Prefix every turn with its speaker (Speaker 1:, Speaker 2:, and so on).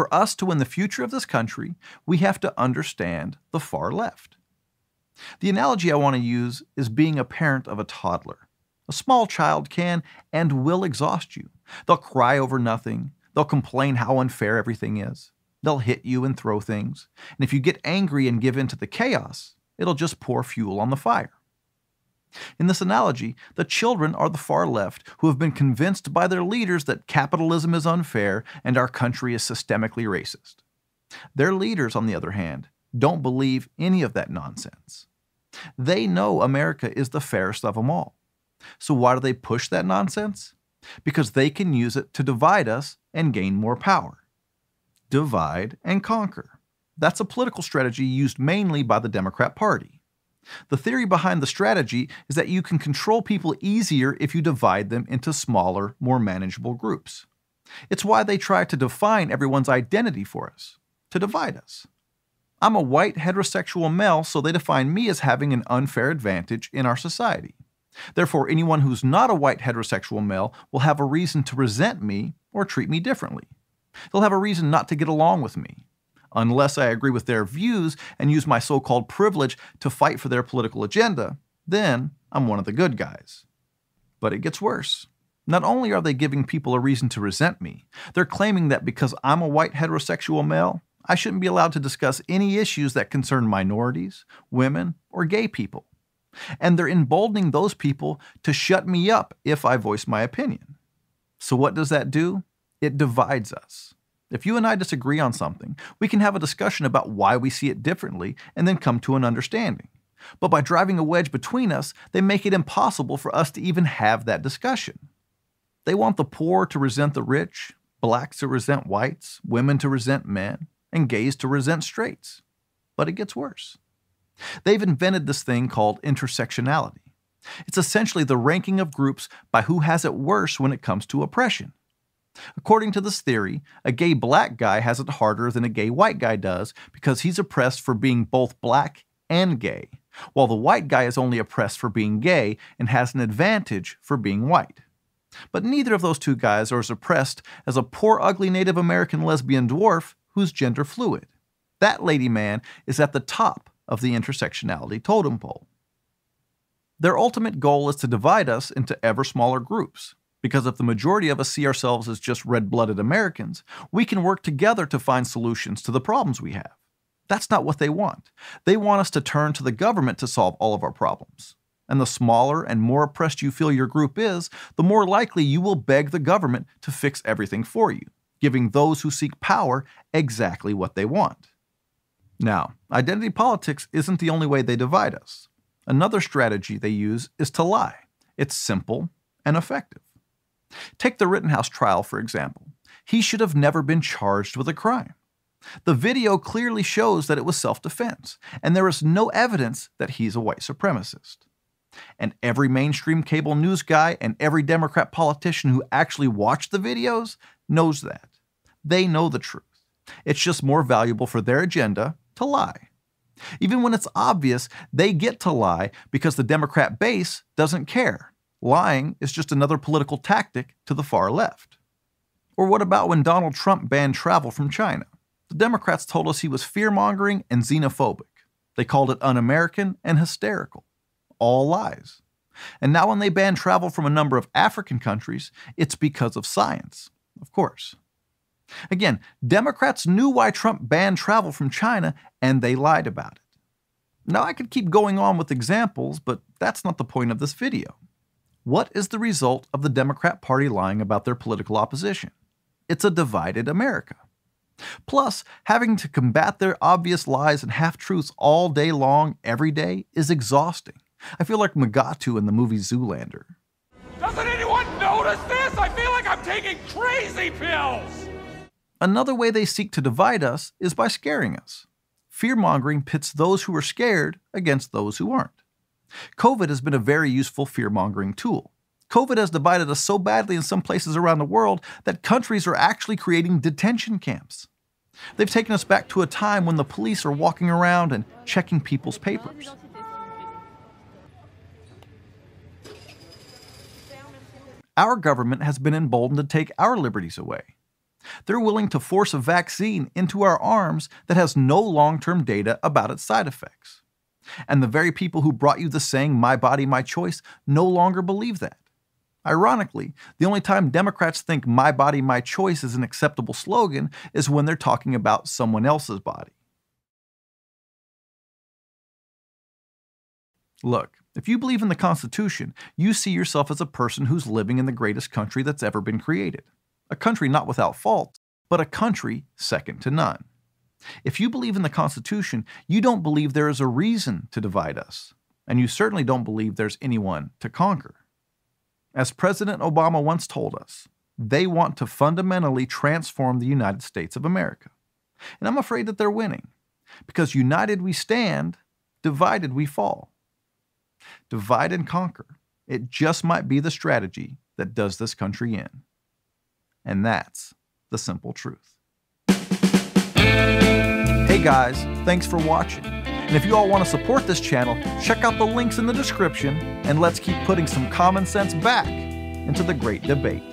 Speaker 1: For us to win the future of this country, we have to understand the far left. The analogy I want to use is being a parent of a toddler. A small child can and will exhaust you. They'll cry over nothing. They'll complain how unfair everything is. They'll hit you and throw things. And if you get angry and give in to the chaos, it'll just pour fuel on the fire. In this analogy, the children are the far left who have been convinced by their leaders that capitalism is unfair and our country is systemically racist. Their leaders, on the other hand, don't believe any of that nonsense. They know America is the fairest of them all. So why do they push that nonsense? Because they can use it to divide us and gain more power. Divide and conquer. That's a political strategy used mainly by the Democrat Party. The theory behind the strategy is that you can control people easier if you divide them into smaller, more manageable groups. It's why they try to define everyone's identity for us, to divide us. I'm a white heterosexual male, so they define me as having an unfair advantage in our society. Therefore, anyone who's not a white heterosexual male will have a reason to resent me or treat me differently. They'll have a reason not to get along with me unless I agree with their views and use my so called privilege to fight for their political agenda, then I'm one of the good guys. But it gets worse. Not only are they giving people a reason to resent me, they're claiming that because I'm a white heterosexual male, I shouldn't be allowed to discuss any issues that concern minorities, women, or gay people. And they're emboldening those people to shut me up if I voice my opinion. So, what does that do? It divides us. If you and I disagree on something, we can have a discussion about why we see it differently and then come to an understanding. But by driving a wedge between us, they make it impossible for us to even have that discussion. They want the poor to resent the rich, blacks to resent whites, women to resent men, and gays to resent straights. But it gets worse. They've invented this thing called intersectionality. It's essentially the ranking of groups by who has it worse when it comes to oppression. According to this theory, a gay black guy has it harder than a gay white guy does because he's oppressed for being both black and gay, while the white guy is only oppressed for being gay and has an advantage for being white. But neither of those two guys are as oppressed as a poor, ugly Native American lesbian dwarf who's gender fluid. That lady man is at the top of the intersectionality totem pole. Their ultimate goal is to divide us into ever smaller groups, because if the majority of us see ourselves as just red blooded Americans, we can work together to find solutions to the problems we have. That's not what they want. They want us to turn to the government to solve all of our problems. And the smaller and more oppressed you feel your group is, the more likely you will beg the government to fix everything for you, giving those who seek power exactly what they want. Now, identity politics isn't the only way they divide us. Another strategy they use is to lie. It's simple and effective. Take the Rittenhouse trial, for example. He should have never been charged with a crime. The video clearly shows that it was self defense, and there is no evidence that he's a white supremacist. And every mainstream cable news guy and every Democrat politician who actually watched the videos knows that. They know the truth. It's just more valuable for their agenda to lie. Even when it's obvious, they get to lie because the Democrat base doesn't care lying is just another political tactic to the far left. Or what about when Donald Trump banned travel from China? The Democrats told us he was fear mongering and xenophobic. They called it un American and hysterical. All lies. And now, when they ban travel from a number of African countries, it's because of science, of course. Again, Democrats knew why Trump banned travel from China and they lied about it. Now, I could keep going on with examples, but that's not the point of this video. What is the result of the Democrat Party lying about their political opposition? It's a divided America. Plus, having to combat their obvious lies and half truths all day long, every day, is exhausting. I feel like Magatu in the movie Zoolander. Doesn't anyone notice this? I feel like I'm taking crazy pills! Another way they seek to divide us is by scaring us. Fear mongering pits those who are scared against those who aren't. COVID has been a very useful fear mongering tool. COVID has divided us so badly in some places around the world that countries are actually creating detention camps. They've taken us back to a time when the police are walking around and checking people's papers. Our government has been emboldened to take our liberties away. They're willing to force a vaccine into our arms that has no long term data about its side effects. And the very people who brought you the saying, my body, my choice, no longer believe that. Ironically, the only time Democrats think my body, my choice is an acceptable slogan is when they're talking about someone else's body. Look, if you believe in the Constitution, you see yourself as a person who's living in the greatest country that's ever been created. A country not without faults, but a country second to none. If you believe in the Constitution, you don't believe there is a reason to divide us, and you certainly don't believe there's anyone to conquer. As President Obama once told us, they want to fundamentally transform the United States of America. And I'm afraid that they're winning, because united we stand, divided we fall. Divide and conquer, it just might be the strategy that does this country in. And that's the simple truth. Hey guys, thanks for watching. And if you all want to support this channel, check out the links in the description and let's keep putting some common sense back into the great debate.